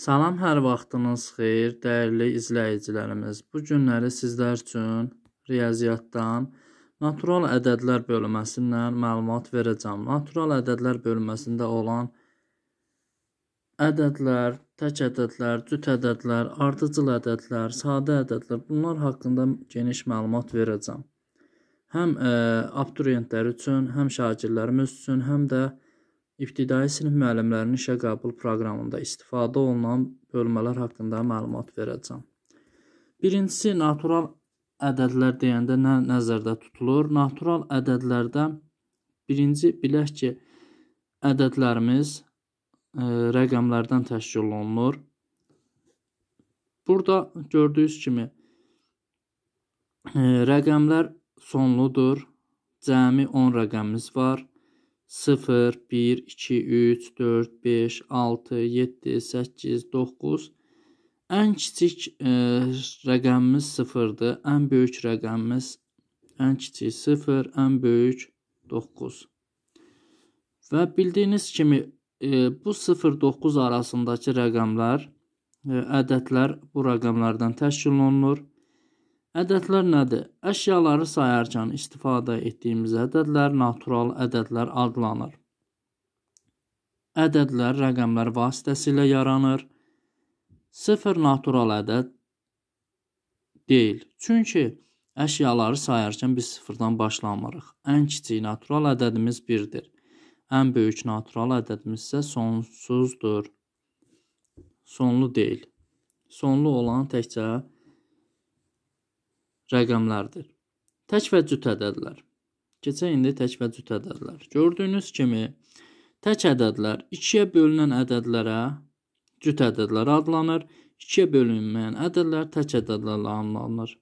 Salam hər vaxtınız xeyir, dəyərli izləyicilərimiz. Bu günləri sizlər üçün riyaziyyatdan natural ədədlər bölməsindən məlumat verəcəm. Natural ədədlər bölməsində olan ədədlər, tək ədədlər, cüt ədədlər, ardıcıl ədədlər, sadə ədədlər bunlar haqqında geniş məlumat verəcəm. Həm ə, e, abituriyentlər üçün, həm şagirdlərimiz üçün, həm də İbtidai sinif müəllimlərinin işə qəbul proqramında istifadə olunan bölmələr haqqında məlumat verəcəm. Birincisi natural ədədlər deyəndə nə nəzərdə tutulur? Natural ədədlərdə birinci bilək ki, ədədlərimiz ə, e, rəqəmlərdən təşkil olunur. Burada gördüyünüz kimi ə, e, rəqəmlər sonludur. Cəmi 10 rəqəmimiz var. 0, 1, 2, 3, 4, 5, 6, 7, 8, 9. Ən kiçik ə, e, rəqəmimiz 0-dır. Ən böyük rəqəmimiz ən kiçik 0, ən böyük 9. Və bildiyiniz kimi ə, e, bu 0-9 arasındakı rəqəmlər ə, e, ədədlər bu rəqəmlərdən təşkil olunur. Ədədlər nədir? Əşyaları sayarkən istifadə etdiyimiz ədədlər natural ədədlər adlanır. Ədədlər rəqəmlər vasitəsilə yaranır. 0 natural ədəd deyil. Çünki əşyaları sayarkən biz 0-dan başlamırıq. Ən kiçik natural ədədimiz 1-dir. Ən böyük natural ədədimiz isə sonsuzdur. Sonlu deyil. Sonlu olan təkcə 1 rəqəmlərdir. Tək və cüt ədədlər. Keçək indi tək və cüt ədədlər. Gördüyünüz kimi tək ədədlər 2-yə bölünən ədədlərə cüt ədədlər adlanır. 2-yə bölünməyən ədədlər tək ədədlərlə adlanır.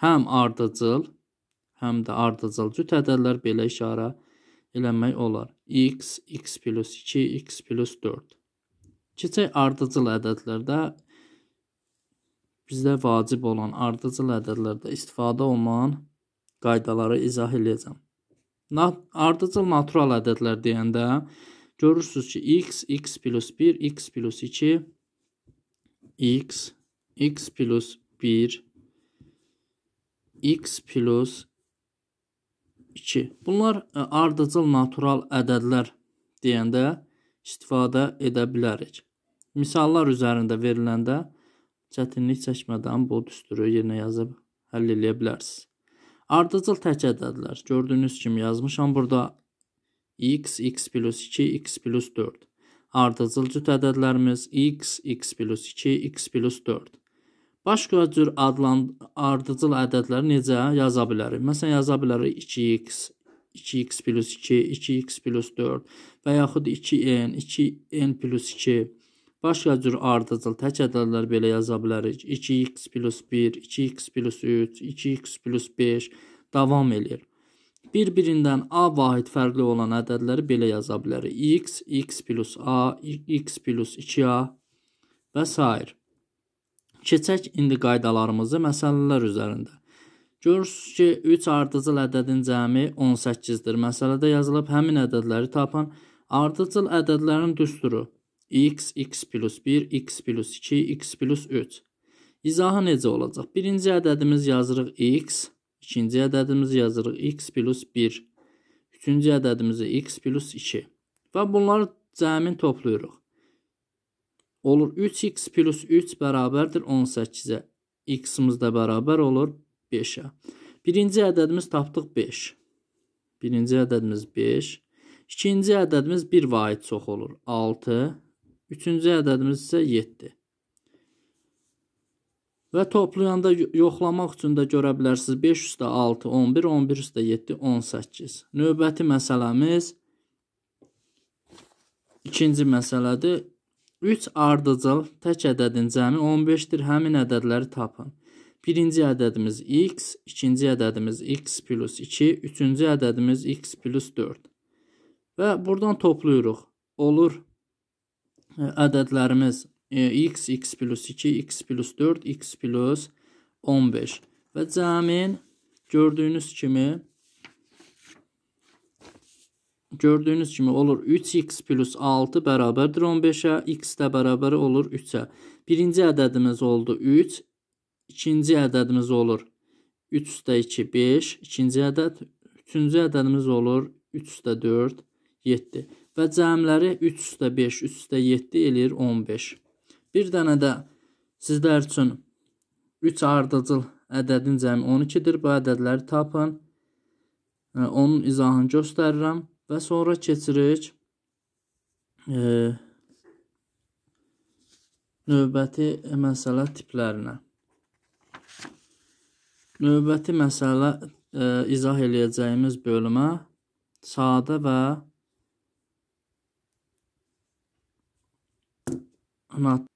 Həm ardıcıl, həm də ardıcıl cüt ədədlər belə işarə eləmək olar. x, x+2, x+4. Keçək ardıcıl ədədlərdə bizdə vacib olan ardıcıl ədədlərdə istifadə olunan qaydaları izah eləyəcəm. Ardıcıl natural ədədlər deyəndə görürsüz ki, x, x plus 1, x plus 2, x, x plus 1, x plus 2. Bunlar e, ardıcıl natural ədədlər deyəndə istifadə edə bilərik. Misallar üzərində veriləndə çətinlik çəkmədən bu düsturu yerinə yazıb həll eləyə bilərsiniz. Ardıcıl tək ədədlər. Gördüyünüz kimi yazmışam burada x, x plus 2, x plus 4. Ardıcıl cüt ədədlərimiz x, x plus 2, x plus 4. Başqa cür adlan ardıcıl ədədləri necə yaza bilərik? Məsələn, yaza bilərik 2x, 2x plus 2, 2x plus 4 və yaxud 2n, 2n plus 2 Başqa cür ardıcıl tək ədədlər belə yaza bilərik. 2x plus 1, 2x plus 3, 2x plus 5 davam edir. Bir-birindən a vahid fərqli olan ədədləri belə yaza bilərik. x, x plus a, x plus 2a və s. Keçək indi qaydalarımızı məsələlər üzərində. Görürsünüz ki, 3 ardıcıl ədədin cəmi 18-dir. Məsələdə yazılıb həmin ədədləri tapan ardıcıl ədədlərin düsturu x, x plus 1, x plus 2, x plus 3. İzahı necə olacaq? Birinci ədədimiz yazırıq x, ikinci ədədimiz yazırıq x plus 1, üçüncü ədədimizi x plus 2 və bunları cəmin toplayırıq. Olur 3x plus 3 bərabərdir 18-ə. x-imiz də bərabər olur 5-ə. Birinci ədədimiz tapdıq 5. Birinci ədədimiz 5. İkinci ədədimiz 1 vahid çox olur. 6 Üçüncü ədədimiz isə 7. Və toplayanda yoxlamaq üçün də görə bilərsiniz. 5 üstə 6, 11, 11 üstə 7, 18. Növbəti məsələmiz ikinci məsələdir. 3 ardıcıl tək ədədin cəmi 15-dir. Həmin ədədləri tapın. Birinci ədədimiz x, ikinci ədədimiz x plus 2, üçüncü ədədimiz x plus 4. Və buradan toplayırıq. Olur ədədlərimiz e, x, x plus 2, x plus 4, x plus 15 və cəmin gördüyünüz kimi gördüyünüz kimi olur 3x plus 6 bərabərdir 15-ə, x də bərabəri olur 3-ə. Birinci ədədimiz oldu 3, ikinci ədədimiz olur 3 üstə 2, 5, ikinci ədəd, üçüncü ədədimiz olur 3 üstə 4, 7 və cəmləri 3 üstə 5, 3 üstə 7 eləyir 15. Bir dənə də sizlər üçün 3 ardıcıl ədədin cəmi 12-dir. Bu ədədləri tapın. Onun izahını göstərirəm və sonra keçirik e, növbəti məsələ tiplərinə. Növbəti məsələ e, izah eləyəcəyimiz bölmə sadə və günahını atdı.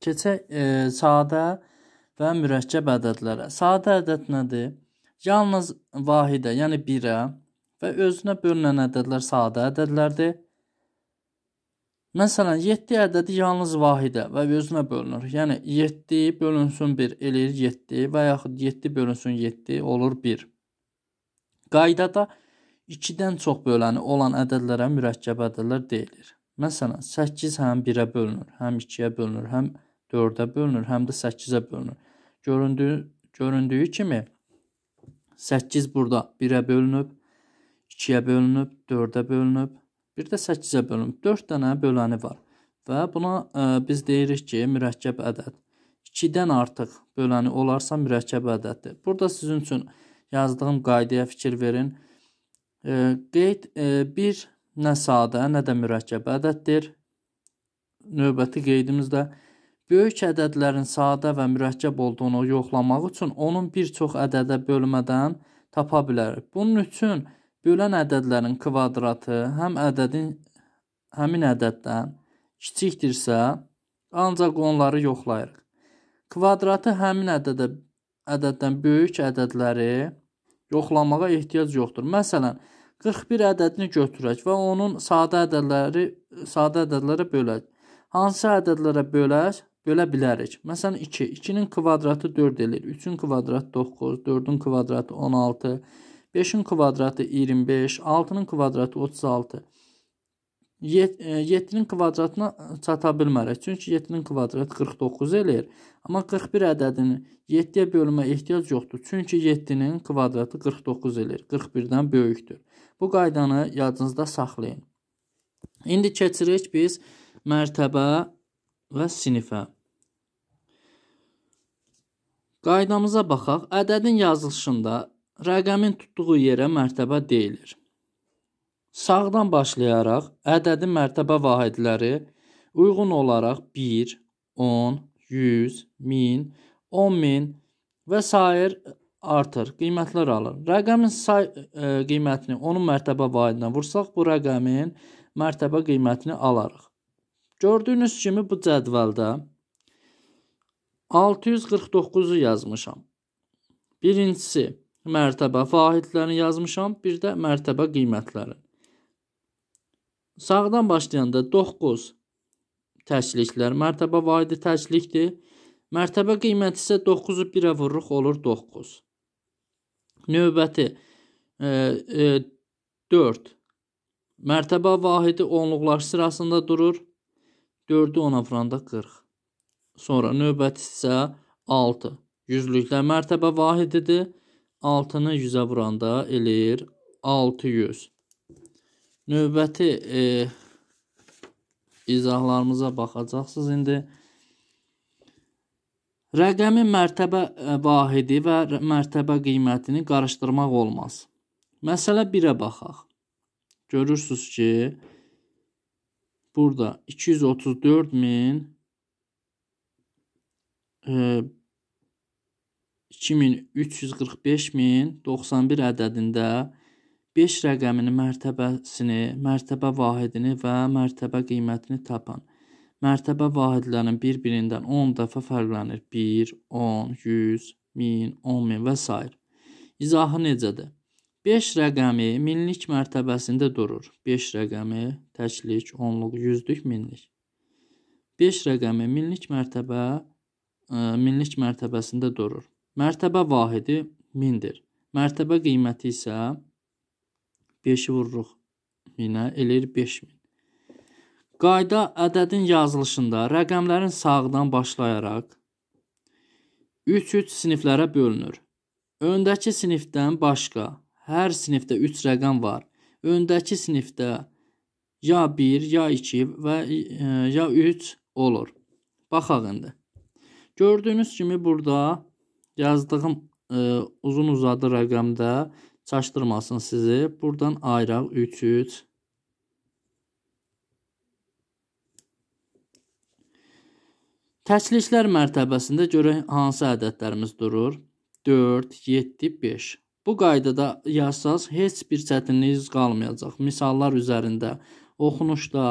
Keçək e, sadə və mürəkkəb ədədlərə. Sadə ədəd nədir? Yalnız vahidə, yəni birə və özünə bölünən ədədlər sadə ədədlərdir. Məsələn, 7 ədədi yalnız vahidə və özünə bölünür. Yəni 7 bölünsün 1 eləyir 7 və yaxud 7 bölünsün 7 olur 1. Qaydada 2-dən çox böləni olan ədədlərə mürəkkəb ədədlər deyilir. Məsələn, 8 həm 1-ə bölünür, həm 2-yə bölünür, həm 4-ə bölünür, həm də 8-ə bölünür. Göründüyü, göründüyü kimi 8 burada 1-ə bölünüb, 2-yə bölünüb, 4-ə bölünüb, bir də 8-ə bölünüb. 4 dənə böləni var və buna ə, e, biz deyirik ki, mürəkkəb ədəd. 2-dən artıq böləni olarsa mürəkkəb ədəddir. Burada sizin üçün yazdığım qaydaya fikir verin. E, qeyd 1 e, nə sadə, nə də mürəkkəb ədəddir. Növbəti qeydimizdə böyük ədədlərin sadə və mürəkkəb olduğunu yoxlamaq üçün onun bir çox ədədə bölmədən tapa bilərik. Bunun üçün bölən ədədlərin kvadratı həm ədədin həmin ədəddən kiçikdirsə, ancaq onları yoxlayırıq. Kvadratı həmin ədədə ədəddən böyük ədədləri yoxlamağa ehtiyac yoxdur. Məsələn, 41 ədədini götürək və onun sadə ədədləri sadə ədədlərə bölək. Hansı ədədlərə bölək? Bölə bilərik. Məsələn 2. 2-nin kvadratı 4 eləyir. 3-ün kvadratı 9, 4-ün kvadratı 16, 5-in kvadratı 25, 6-nın kvadratı 36. 7-nin kvadratına çata bilmərək. Çünki 7-nin kvadratı 49 eləyir. Amma 41 ədədini 7-yə bölmə ehtiyac yoxdur. Çünki 7-nin kvadratı 49 eləyir. 41-dən böyükdür. Bu qaydanı yadınızda saxlayın. İndi keçirik biz mərtəbə və sinifə. Qaydamıza baxaq. Ədədin yazılışında rəqəmin tutduğu yerə mərtəbə deyilir. Sağdan başlayaraq ədədin mərtəbə vahidləri uyğun olaraq 1, 10, 100, 1000, 10000 və sair artır, qiymətlər alır. Rəqəmin say ə, e, qiymətini onun mərtəbə vahidinə vursaq, bu rəqəmin mərtəbə qiymətini alarıq. Gördüyünüz kimi bu cədvəldə 649-u yazmışam. Birincisi mərtəbə vahidlərini yazmışam, bir də mərtəbə qiymətləri. Sağdan başlayanda 9 təkliklər mərtəbə vahidi təklikdir. Mərtəbə qiyməti isə 9-u 1-ə vururuq olur 9. Növbəti 4. E, e, mərtəbə vahidi onluqlar sırasında durur. 4-ü 10-a vuranda 40. Sonra növbəti isə 6. Yüzlüklər mərtəbə vahididir. 6-nı 100-ə vuranda eləyir 600. Növbəti e, izahlarımıza baxacaqsınız indi. Rəqəmin mərtəbə e, vahidi və mərtəbə qiymətini qarışdırmaq olmaz. Məsələ 1-ə baxaq. Görürsüz ki, burada 234 min 2345.091 e, ədədində 5 rəqəminin mərtəbəsini, mərtəbə vahidini və mərtəbə qiymətini tapın. Mərtəbə vahidlərinin bir-birindən 10 dəfə fərqlənir. 1, 10, 100, 1000, 10000 və s. İzahı necədir? 5 rəqəmi minlik mərtəbəsində durur. 5 rəqəmi təklik, onluq, yüzlük, minlik. 5 rəqəmi minlik mərtəbə ə, e, minlik mərtəbəsində durur. Mərtəbə vahidi 1000-dir. Mərtəbə qiyməti isə 5-i vururuq 1000-ə, eləyir 5000. Qayda ədədin yazılışında rəqəmlərin sağdan başlayaraq 3-3 siniflərə bölünür. Öndəki sinifdən başqa hər sinifdə 3 rəqəm var. Öndəki sinifdə ya 1, ya 2 və e, ya 3 olur. Baxaq indi. Gördüyünüz kimi burada yazdığım ə, e, uzun uzadı rəqəmdə çaşdırmasın sizi. Burdan ayıraq 3 3 Təkliklər mərtəbəsində görək hansı ədədlərimiz durur? 4, 7, 5. Bu qaydada yazsaz heç bir çətinliyiniz qalmayacaq. Misallar üzərində, oxunuşda,